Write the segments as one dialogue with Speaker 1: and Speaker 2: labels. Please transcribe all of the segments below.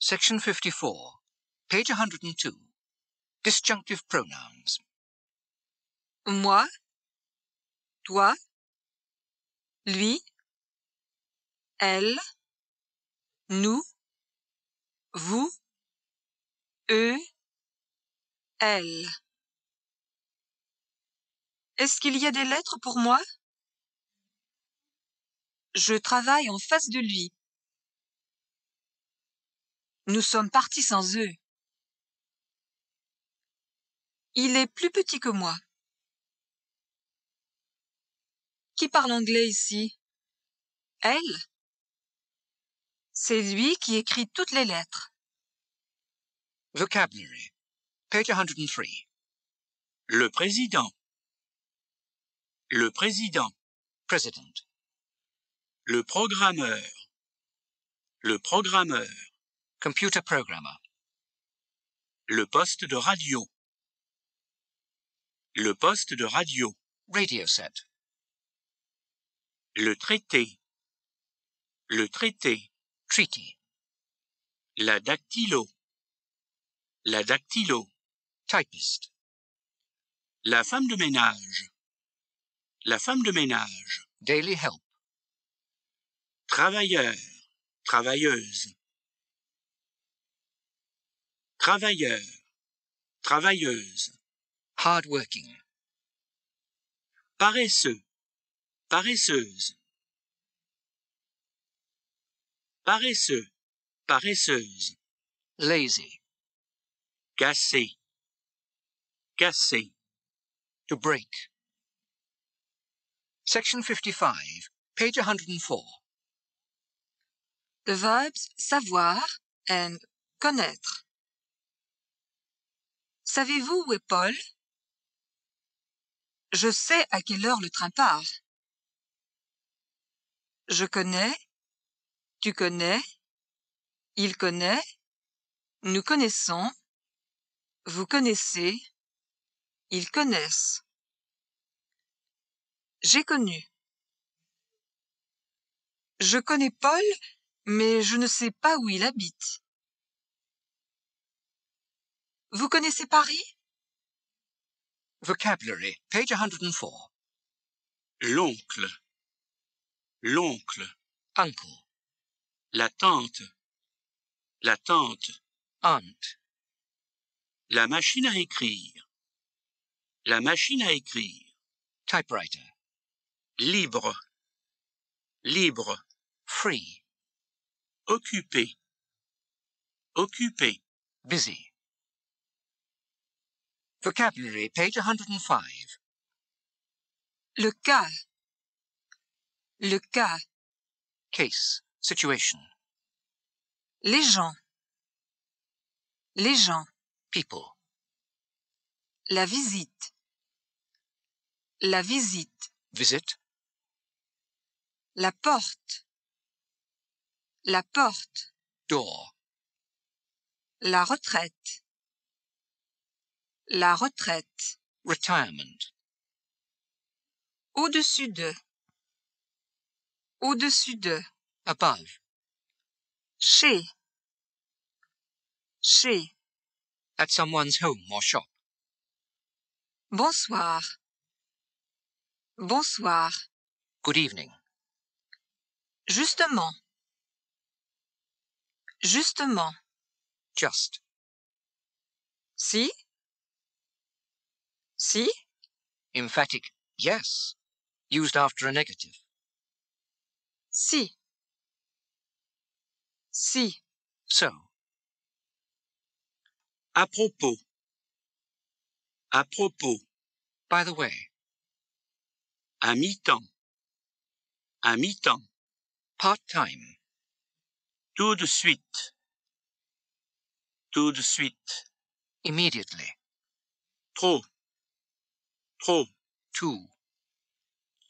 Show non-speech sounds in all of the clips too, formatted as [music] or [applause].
Speaker 1: Section 54, page 102. Disjunctive pronouns.
Speaker 2: Moi, toi, lui, elle, nous, vous, eux, elle. Est-ce qu'il y a des lettres pour moi Je travaille en face de lui. Nous sommes partis sans eux. Il est plus petit que moi. Qui parle anglais ici Elle C'est lui qui écrit toutes les lettres.
Speaker 1: Vocabulary. Page 103. Le président. Le président. President. Le
Speaker 3: programmeur. Le programmeur. Computer programmer. Le poste de radio. Le poste de radio. Radio set. Le traité. Le traité. Treaty. La dactylo. La dactylo. Typist. La femme de ménage. La femme de ménage. Daily help. Travailleur. Travailleuse. Travailleur. Travailleuse.
Speaker 1: Hard working.
Speaker 3: Paresseux paresseuse paresseux paresseuse lazy
Speaker 1: cassé cassé to break section 55 page 104
Speaker 2: the verbs savoir and connaître savez-vous où est paul je sais à quelle heure le train part je connais, tu connais, il connaît, nous connaissons, vous connaissez, ils connaissent. J'ai connu. Je connais Paul, mais je ne sais pas où il habite. Vous connaissez Paris
Speaker 1: Vocabulary, page 104. L'oncle l'oncle,
Speaker 3: uncle, la tante, la tante, aunt, la machine à écrire, la machine à écrire, typewriter, libre, libre,
Speaker 1: free, occupé, occupé, busy. Vocabulary, page 105. Le
Speaker 2: cas le cas.
Speaker 1: Case. Situation.
Speaker 2: Les gens. Les gens. People. La visite. La visite. Visit. La porte. La porte. Door. La retraite. La retraite.
Speaker 1: Retirement. Au-dessus de. Au-dessus de.
Speaker 2: Above. Chez. Chez.
Speaker 1: At someone's home or
Speaker 2: shop. Bonsoir. Bonsoir. Good evening. Justement. Justement. Just. Si? Si?
Speaker 1: Emphatic yes, used after a negative. Si. Si. So. À propos. À propos. By the way.
Speaker 3: À mi-temps. À mi-temps. Part-time. Tout de suite. Tout de suite. Immediately. Trop. Trop. Tout.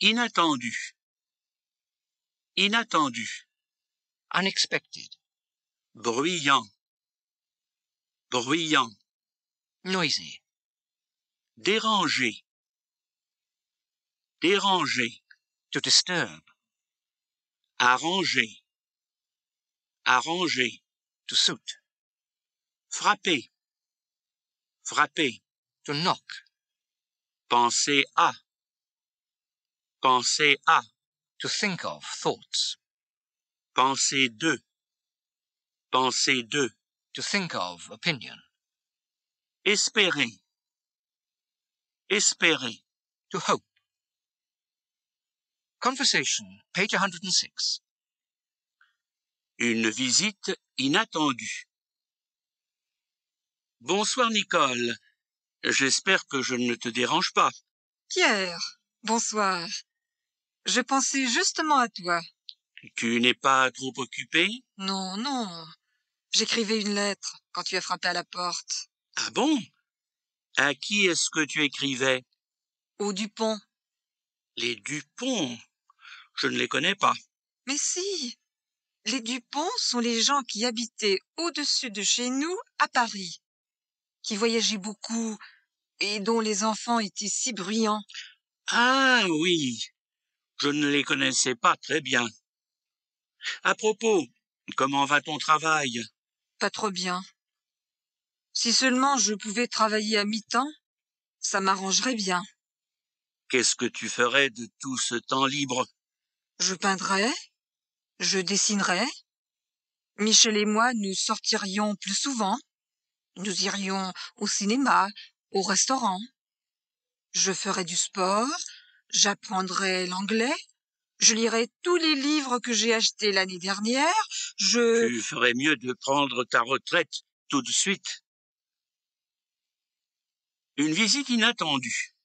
Speaker 3: Inattendu inattendu, unexpected, bruyant, bruyant, noisy, dérangé, dérangé, to disturb, arranger, arranger, to suit, frapper, frapper, to knock, penser à, penser à,
Speaker 1: to think of, thoughts.
Speaker 3: Penser de. Penser de. To think of,
Speaker 1: opinion. Espérer. Espérer. To hope. Conversation, page 106.
Speaker 3: Une visite inattendue. Bonsoir Nicole. J'espère que je ne te dérange pas.
Speaker 2: Pierre, bonsoir. Je pensais justement à toi.
Speaker 3: Tu n'es pas trop occupé
Speaker 2: Non, non. J'écrivais une lettre quand tu as frappé à la porte.
Speaker 3: Ah bon À qui est-ce que tu écrivais Aux Dupont. Les Dupont Je ne les connais pas.
Speaker 2: Mais si Les Dupont sont les gens qui habitaient au-dessus de chez nous, à Paris, qui voyageaient beaucoup et dont les enfants étaient si bruyants.
Speaker 3: Ah oui je ne les connaissais pas très bien. À propos, comment va ton travail
Speaker 2: Pas trop bien. Si seulement je pouvais travailler à mi-temps, ça m'arrangerait bien.
Speaker 3: Qu'est-ce que tu ferais de tout ce temps libre
Speaker 2: Je peindrais, je dessinerais. Michel et moi, nous sortirions plus souvent. Nous irions au cinéma, au restaurant. Je ferais du sport, J'apprendrai l'anglais. Je lirai tous les livres que j'ai achetés l'année dernière.
Speaker 3: Je... Tu ferais mieux de prendre ta retraite tout de suite. Une visite inattendue.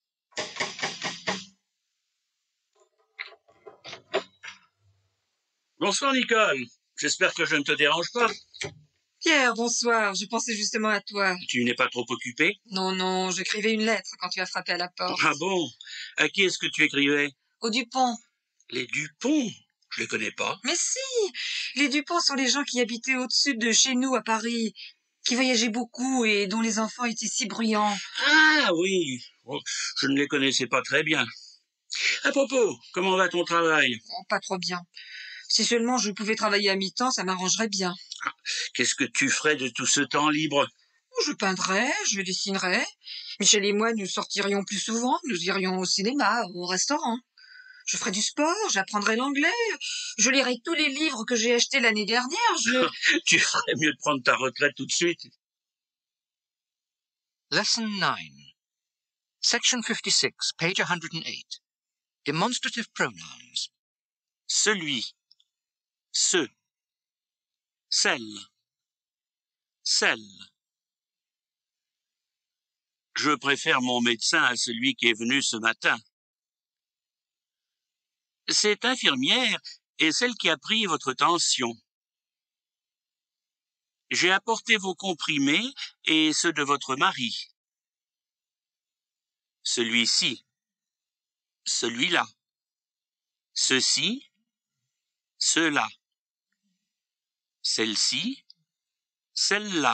Speaker 3: Bonsoir Nicole. J'espère que je ne te dérange pas.
Speaker 2: Pierre, bonsoir. Je pensais justement à toi.
Speaker 3: Tu n'es pas trop occupé
Speaker 2: Non, non, j'écrivais une lettre quand tu as frappé à la porte.
Speaker 3: Ah bon À qui est-ce que tu écrivais Au Dupont. Les Dupont Je les connais pas.
Speaker 2: Mais si Les Dupont sont les gens qui habitaient au-dessus de chez nous à Paris, qui voyageaient beaucoup et dont les enfants étaient si bruyants.
Speaker 3: Ah oui oh, Je ne les connaissais pas très bien. À propos, comment va ton travail
Speaker 2: oh, Pas trop bien. Si seulement je pouvais travailler à mi-temps, ça m'arrangerait bien. Ah,
Speaker 3: qu'est-ce que tu ferais de tout ce temps libre
Speaker 2: oh, Je peindrais, je dessinerais. Michel et moi, nous sortirions plus souvent, nous irions au cinéma, au restaurant. Je ferais du sport, j'apprendrais l'anglais, je lirais tous les livres que j'ai achetés l'année dernière,
Speaker 3: je... [laughs] tu ferais mieux de prendre ta retraite tout de suite.
Speaker 1: Lesson 9. Section 56, page 108. Demonstrative pronouns. Celui ce, celle, celle.
Speaker 3: Je préfère mon médecin à celui qui est venu ce matin. Cette infirmière est celle qui a pris votre tension. J'ai apporté vos comprimés et ceux de votre mari. Celui-ci. Celui-là. Ceci. Cela celle-ci, celle-là,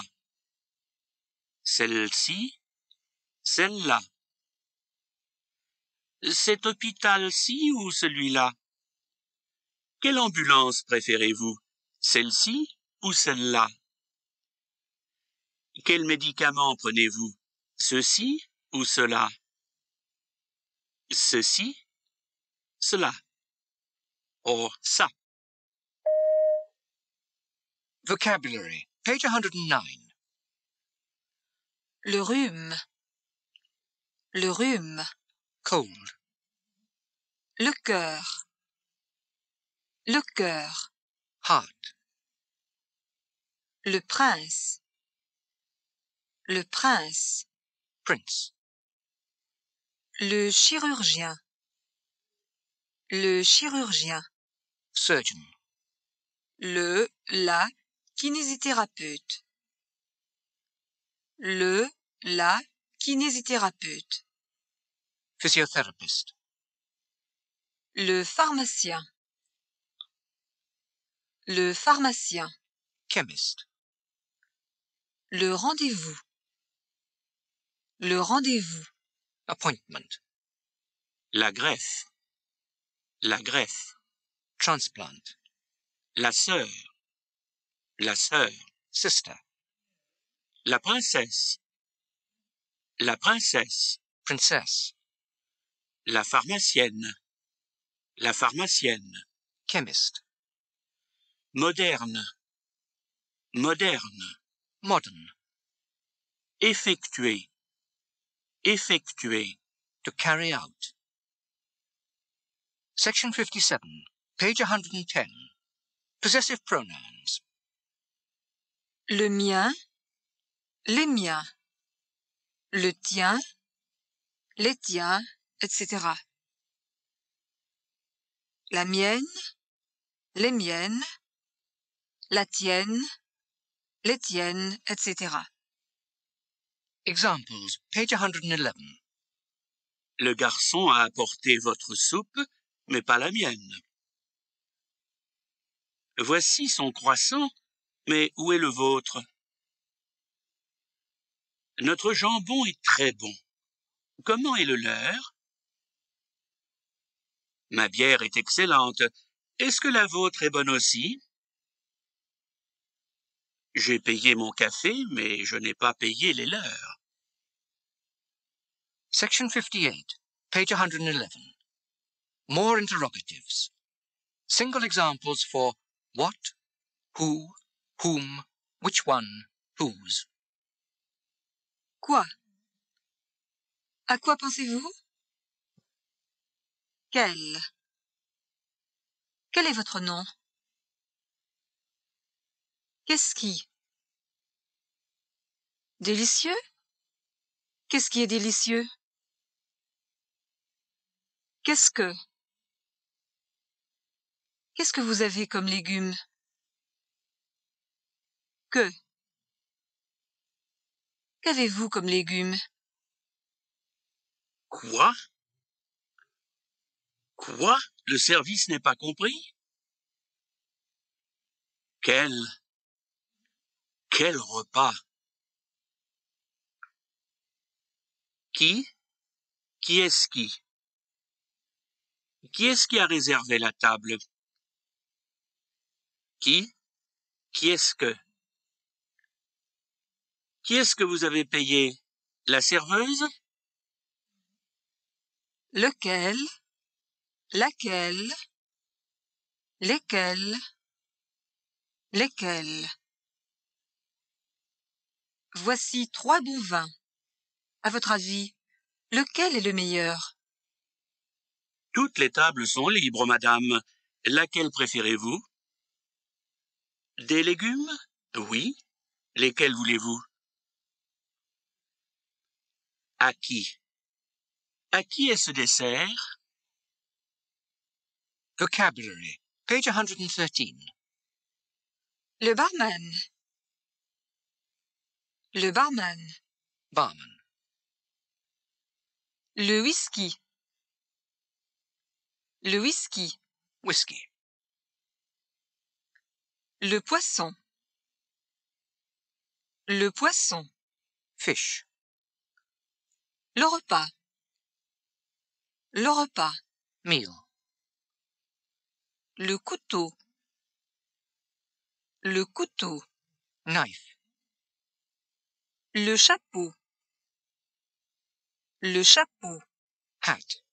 Speaker 3: celle-ci, celle-là. Cet hôpital-ci ou celui-là Quelle ambulance préférez-vous Celle-ci ou celle-là Quel médicament prenez-vous Ceci ou cela
Speaker 1: Ceci, cela. Or, ça. Vocabulary, page 109.
Speaker 2: Le rhume. Le rhume. Cold. Le cœur. Le cœur. Heart. Le prince. Le prince. Prince. Le chirurgien. Le chirurgien. Surgeon. Le, la, kinésithérapeute. Le, la kinésithérapeute.
Speaker 1: Physiotherapist.
Speaker 2: Le pharmacien. Le pharmacien. Chemist. Le rendez-vous. Le rendez-vous. Appointment.
Speaker 1: La greffe. La greffe. Transplant.
Speaker 3: La sœur. la sœur, sister. La princesse, la princesse, princess. La pharmacienne, la pharmacienne, chemist. Moderne, moderne, modern.
Speaker 1: Effectuer, effectuer, to carry out. Section 57, page 110.
Speaker 2: Possessive pronouns. le mien, les miens, le tien, les tiens, etc. La mienne, les miennes, la tienne, les tiennes, etc.
Speaker 1: Examples, page 111. Le garçon
Speaker 3: a apporté votre soupe, mais pas la mienne. Voici son croissant mais où est le vôtre Notre jambon est très bon. Comment est le leur Ma bière est excellente. Est-ce que la vôtre est bonne aussi J'ai payé mon café, mais je n'ai pas
Speaker 1: payé les leurs. Section 58, page 111. More interrogatives. Single examples for what, who, whom, which one, whose.
Speaker 2: Quoi À quoi pensez-vous Quel Quel est votre nom Qu'est-ce qui Délicieux Qu'est-ce qui est délicieux Qu'est-ce que Qu'est-ce que vous avez comme légumes que Qu'avez-vous comme légumes
Speaker 1: Quoi
Speaker 3: Quoi Le service n'est pas compris Quel Quel repas Qui Qui est-ce qui Qui est-ce qui a réservé la table Qui Qui est-ce que qui est-ce que vous avez payé La serveuse
Speaker 2: Lequel Laquelle Lesquels Lesquels Voici trois bons vins. À votre avis, lequel est le meilleur
Speaker 3: Toutes les tables sont libres, madame. Laquelle préférez-vous Des légumes Oui. Lesquels voulez-vous
Speaker 1: à qui qui est ce dessert Vocabulary, page 113.
Speaker 2: Le barman. Le barman.
Speaker 1: Barman. Le whisky.
Speaker 2: Le whisky. Whisky. Le poisson. Le poisson. Fish. Le repas. Le repas. Meal. Le couteau. Le couteau. Knife. Le chapeau. Le chapeau. Hat.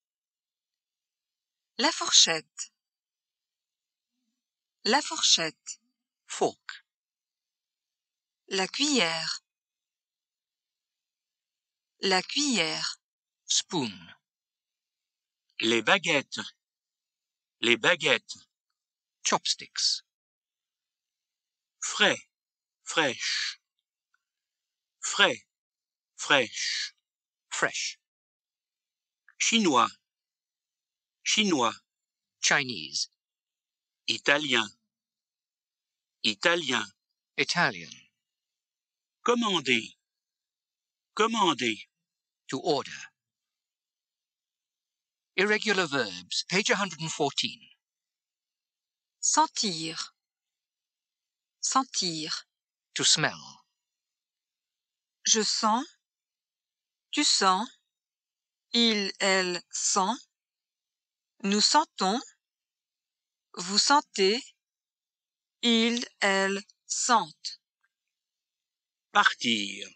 Speaker 2: La fourchette. La fourchette. Fork. La cuillère. La cuillère.
Speaker 1: Spoon.
Speaker 3: Les baguettes. Les baguettes. Chopsticks. Frais. Fraîche. Frais. Fraîche. Fresh. Chinois. Chinois. Chinese. Italien. Italien. Italian. Commander.
Speaker 1: Commander to order. Irregular verbs, page 114.
Speaker 2: Sentir. Sentir. To smell. Je sens. Tu sens. Il, elle sent. Nous sentons. Vous sentez. Il, elle sentent.
Speaker 3: Partir.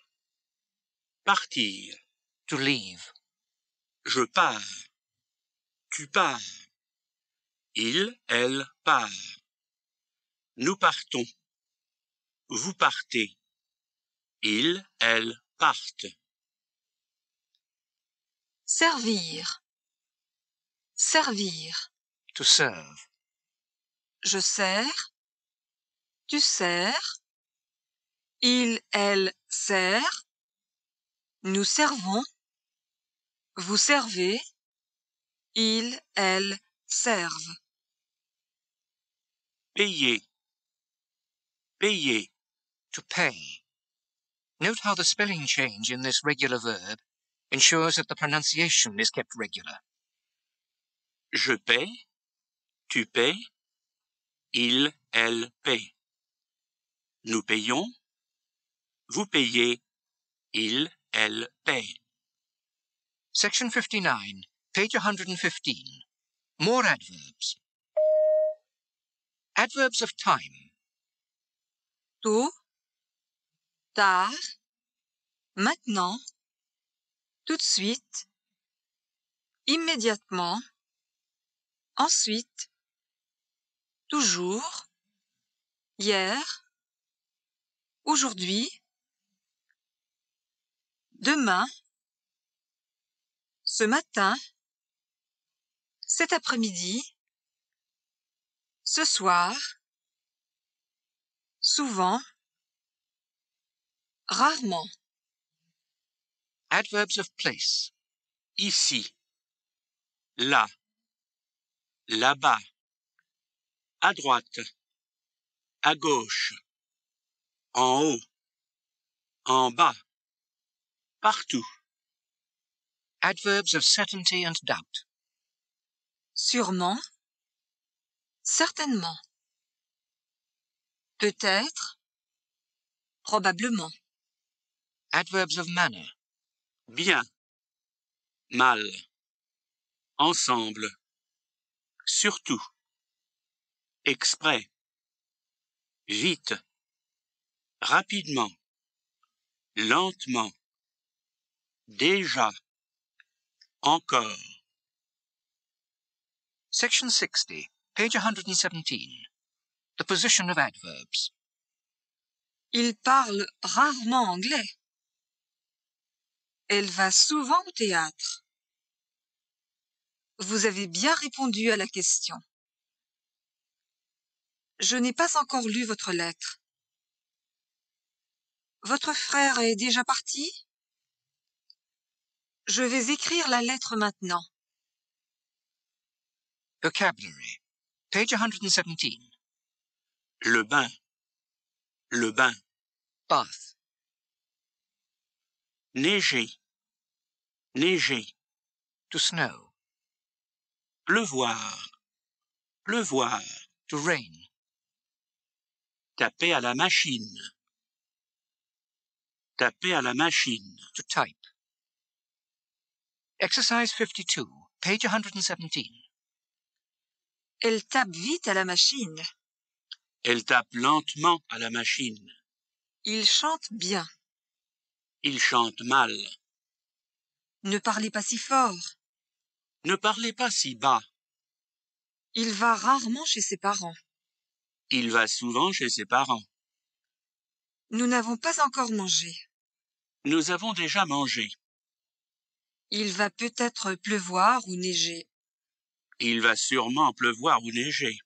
Speaker 3: Partir to leave. Je pars. Tu pars. Il, elle part. Nous partons. Vous partez. il, elle partent.
Speaker 2: Servir. Servir.
Speaker 1: To serve.
Speaker 2: Je sers. Tu sers. Il, elle sert. Nous servons. Vous servez. Ils, elles servent.
Speaker 1: Payer. Payer. To pay. Note how the spelling change in this regular verb ensures that the pronunciation is kept regular.
Speaker 3: Je paye. tu payes. il, elle paie. Nous payons, vous payez, il, elle paie.
Speaker 1: Section 59, page 115. More adverbs. Adverbs of
Speaker 2: time. Tôt, tard, maintenant, tout de suite, immédiatement, ensuite, toujours, hier, aujourd'hui, demain, ce matin, cet après-midi, ce soir, souvent, rarement.
Speaker 1: Adverbs of place. Ici,
Speaker 3: là, là-bas, à droite, à gauche, en haut, en bas,
Speaker 1: partout. Adverbs of certainty and doubt.
Speaker 2: Sûrement. Certainement. Peut-être. Probablement. Adverbs of manner.
Speaker 3: Bien. Mal. Ensemble. Surtout. Exprès. Vite. Rapidement. Lentement. Déjà encore.
Speaker 1: Section 60, page 117. The
Speaker 2: position of adverbs. Il parle rarement anglais. Elle va souvent au théâtre. Vous avez bien répondu à la question. Je n'ai pas encore lu votre lettre. Votre frère est déjà parti je vais écrire la lettre maintenant.
Speaker 1: Vocabulary. Page 117.
Speaker 3: Le bain. Le bain. Bath. Neiger. Neiger. To snow. Pleuvoir. Pleuvoir. To rain.
Speaker 1: Taper à la machine. Taper à la machine. To type Exercise 52, page
Speaker 2: 117. Elle tape vite à la machine.
Speaker 3: Elle tape lentement à la machine.
Speaker 2: Il chante bien.
Speaker 3: Il chante mal.
Speaker 2: Ne parlez pas si fort. Ne parlez pas si bas. Il va rarement chez ses parents.
Speaker 3: Il va souvent chez ses parents.
Speaker 2: Nous n'avons pas encore mangé.
Speaker 3: Nous avons déjà mangé.
Speaker 2: Il va peut-être pleuvoir ou neiger.
Speaker 3: Il va sûrement pleuvoir ou neiger.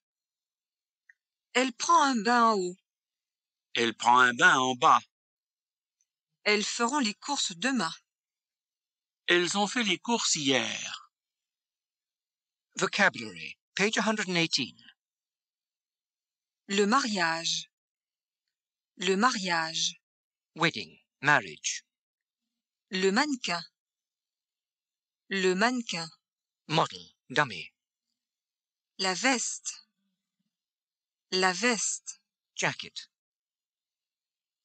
Speaker 2: Elle prend un bain en haut.
Speaker 3: Elle prend un bain en bas.
Speaker 2: Elles feront les courses demain.
Speaker 1: Elles ont fait les courses hier.
Speaker 2: Vocabulary, page 118. Le mariage. Le mariage.
Speaker 1: Wedding, marriage.
Speaker 2: Le mannequin. Le mannequin.
Speaker 1: Model, dummy.
Speaker 2: La veste. La veste. Jacket.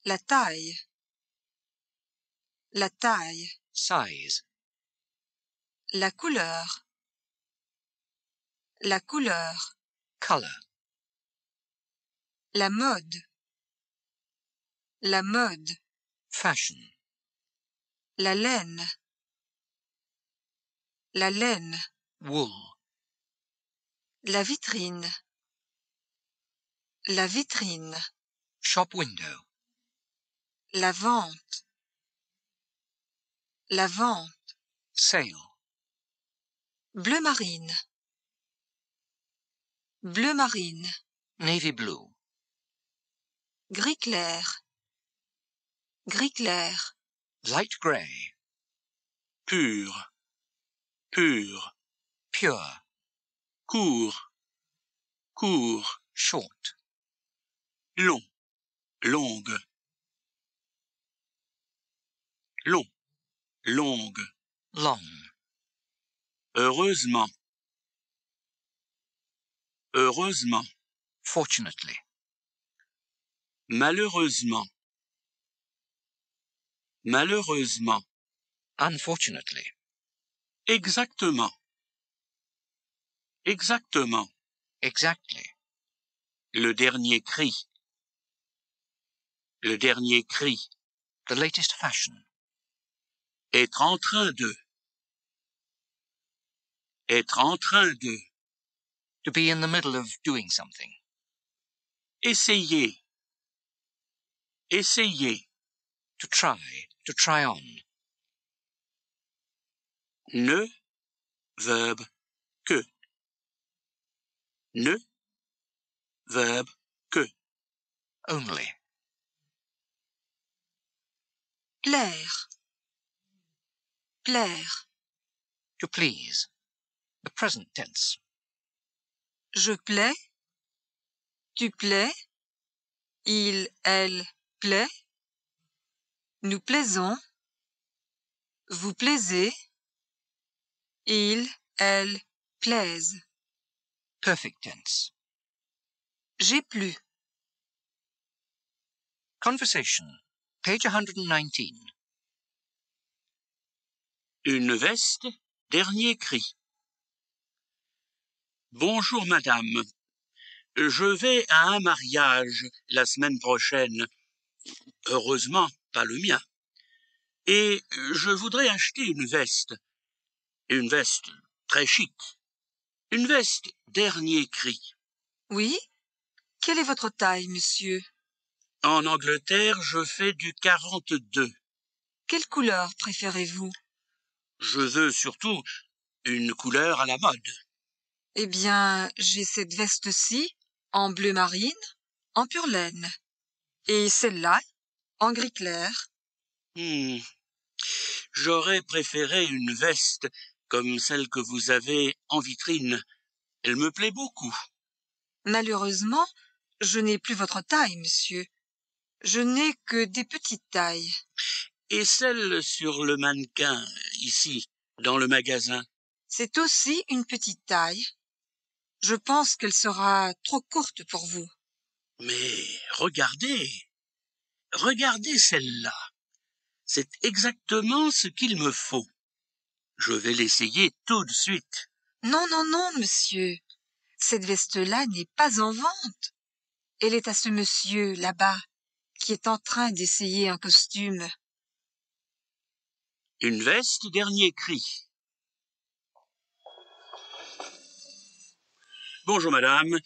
Speaker 2: La taille. La taille.
Speaker 1: Size.
Speaker 2: La couleur. La couleur. Color. La mode. La mode. Fashion. La laine la laine, wool, la vitrine, la vitrine,
Speaker 1: shop window,
Speaker 2: la vente, la vente, sale, bleu marine, bleu marine,
Speaker 1: navy blue,
Speaker 2: gris clair, gris clair,
Speaker 1: light gray, pur, pur, pure, court, court, short,
Speaker 3: long, longue, long, longue, long, heureusement, heureusement, fortunately, malheureusement, malheureusement, unfortunately, Exactement. Exactement.
Speaker 1: Exactly.
Speaker 3: Le dernier cri. Le dernier cri. The latest fashion. Être en train de. Être
Speaker 1: en train de. To be in the middle of doing something. Essayer. Essayer. To try. To try
Speaker 3: on. Ne, verbe que. Ne, verbe que.
Speaker 1: Only.
Speaker 2: Plaire. Plaire.
Speaker 1: To please. The
Speaker 2: present tense. Je plais. Tu plais. Il, elle plaît. Nous plaisons. Vous plaisez. Il, elle, plaise. Perfect tense. J'ai plu.
Speaker 1: Conversation, page 119.
Speaker 3: Une veste, dernier cri. Bonjour, madame. Je vais à un mariage la semaine prochaine. Heureusement, pas le mien. Et je voudrais acheter une veste. Une veste très chic. Une veste dernier cri.
Speaker 2: Oui Quelle est votre taille, monsieur
Speaker 3: En Angleterre, je fais du 42.
Speaker 2: Quelle couleur préférez-vous
Speaker 3: Je veux surtout une couleur à la
Speaker 2: mode. Eh bien, j'ai cette veste-ci, en bleu marine, en pur laine. Et celle-là, en gris clair.
Speaker 1: Hmm.
Speaker 3: J'aurais préféré une veste comme celle que vous avez en vitrine. Elle me plaît beaucoup.
Speaker 2: Malheureusement, je n'ai plus votre taille, monsieur. Je n'ai que des petites tailles. Et
Speaker 3: celle sur le mannequin, ici, dans le magasin
Speaker 2: C'est aussi une petite taille. Je pense qu'elle sera trop courte pour vous.
Speaker 3: Mais regardez, regardez celle-là. C'est exactement ce qu'il me faut. Je vais l'essayer tout de suite.
Speaker 2: Non, non, non, monsieur. Cette veste-là n'est pas en vente. Elle est à ce monsieur, là-bas, qui est en train d'essayer un costume.
Speaker 3: Une veste dernier cri. Bonjour madame,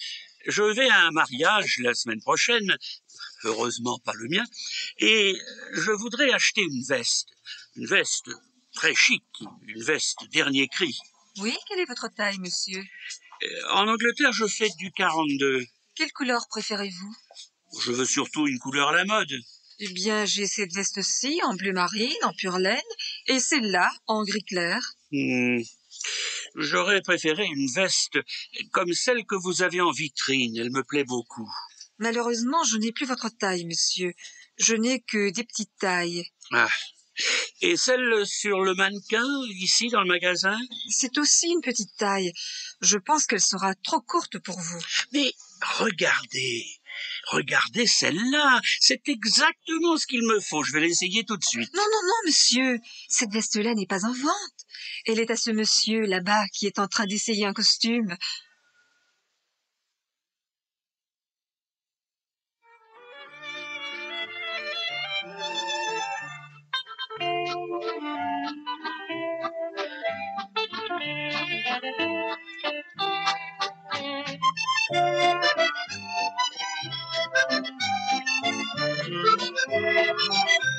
Speaker 3: je vais à un mariage la semaine prochaine, heureusement pas le mien, et je voudrais acheter une veste, une veste très chic, une veste dernier cri.
Speaker 2: Oui, quelle est votre taille, monsieur
Speaker 3: euh, En Angleterre, je fais du 42.
Speaker 2: Quelle couleur préférez-vous
Speaker 3: Je veux surtout une couleur à la mode.
Speaker 2: Eh bien, j'ai cette veste-ci en bleu marine, en pur laine, et celle-là en gris clair.
Speaker 3: Hmm. J'aurais préféré une veste comme celle que vous avez en vitrine. Elle me plaît beaucoup.
Speaker 2: Malheureusement, je n'ai plus votre taille, monsieur. Je n'ai que des petites tailles.
Speaker 3: Ah, et celle sur le mannequin, ici, dans le magasin
Speaker 2: C'est aussi une petite taille. Je pense qu'elle sera trop courte pour vous. Mais
Speaker 3: regardez, regardez celle-là. C'est exactement ce qu'il me faut. Je vais l'essayer tout de suite.
Speaker 2: Non, non, non, monsieur. Cette veste-là n'est pas en vente. Elle est à ce monsieur là-bas qui est en train d'essayer un costume.
Speaker 1: Thank you.